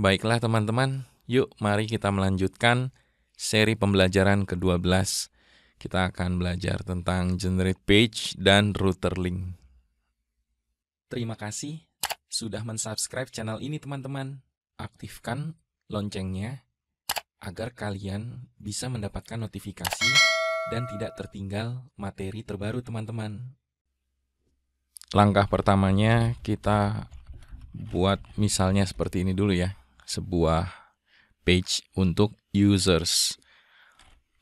Baiklah teman-teman, yuk mari kita melanjutkan seri pembelajaran ke-12. Kita akan belajar tentang generate page dan router link. Terima kasih sudah mensubscribe channel ini teman-teman. Aktifkan loncengnya agar kalian bisa mendapatkan notifikasi dan tidak tertinggal materi terbaru teman-teman. Langkah pertamanya kita buat misalnya seperti ini dulu ya sebuah page untuk users.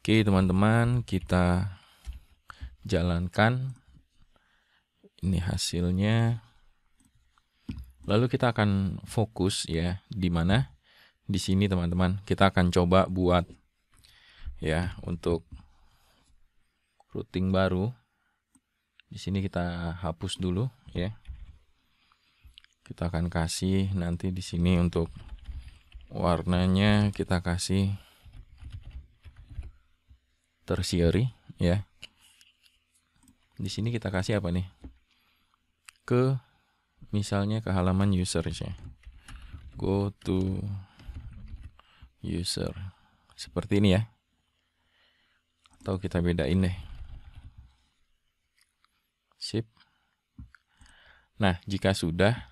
Oke, teman-teman, kita jalankan ini hasilnya. Lalu kita akan fokus ya di mana? Di sini teman-teman, kita akan coba buat ya untuk routing baru. Di sini kita hapus dulu ya. Kita akan kasih nanti di sini untuk warnanya kita kasih tertiary ya di sini kita kasih apa nih ke misalnya ke halaman user ya go to user seperti ini ya atau kita bedain deh sip nah jika sudah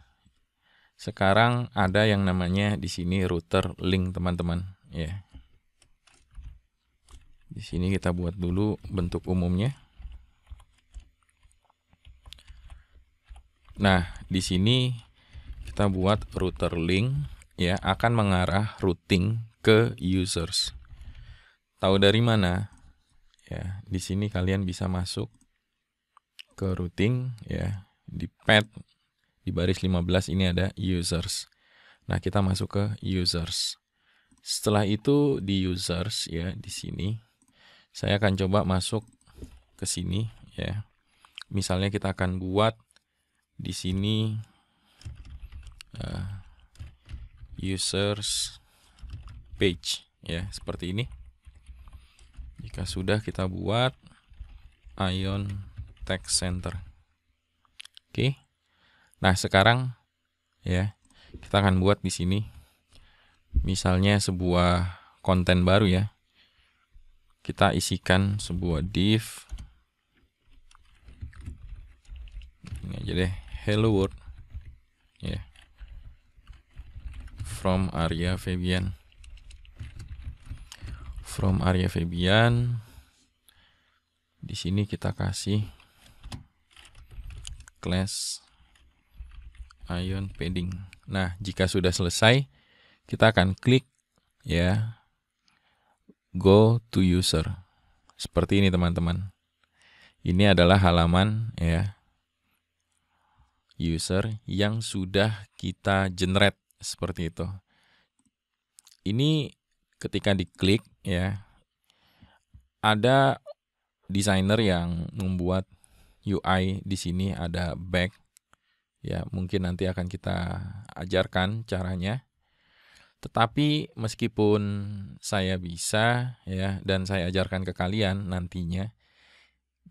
sekarang ada yang namanya di sini router link teman-teman, ya. Yeah. Di sini kita buat dulu bentuk umumnya. Nah, di sini kita buat router link ya akan mengarah routing ke users. Tahu dari mana? Ya, di sini kalian bisa masuk ke routing ya di pad di baris 15 ini ada users. Nah, kita masuk ke users. Setelah itu di users ya di sini saya akan coba masuk ke sini ya. Misalnya kita akan buat di sini uh, users page ya seperti ini. Jika sudah kita buat ion text center. Oke. Okay. Nah, sekarang ya, kita akan buat di sini misalnya sebuah konten baru ya. Kita isikan sebuah div ini aja deh, hello world. Ya. Yeah. From Arya Fabian. From Arya Fabian. Di sini kita kasih class ion padding. Nah, jika sudah selesai, kita akan klik ya go to user. Seperti ini teman-teman. Ini adalah halaman ya user yang sudah kita generate seperti itu. Ini ketika diklik ya ada desainer yang membuat UI di sini ada back Ya, mungkin nanti akan kita ajarkan caranya. Tetapi meskipun saya bisa ya dan saya ajarkan ke kalian nantinya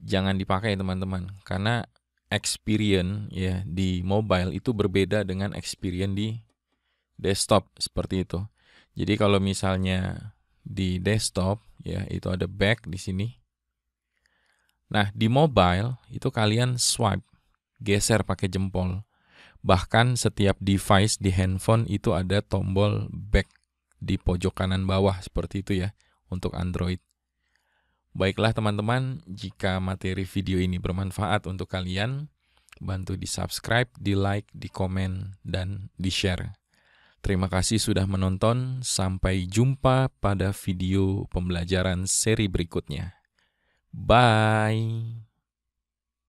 jangan dipakai teman-teman karena experience ya di mobile itu berbeda dengan experience di desktop seperti itu. Jadi kalau misalnya di desktop ya itu ada back di sini. Nah, di mobile itu kalian swipe geser pakai jempol. Bahkan setiap device di handphone itu ada tombol back di pojok kanan bawah seperti itu ya untuk Android. Baiklah teman-teman, jika materi video ini bermanfaat untuk kalian, bantu di subscribe, di like, di komen, dan di share. Terima kasih sudah menonton, sampai jumpa pada video pembelajaran seri berikutnya. Bye!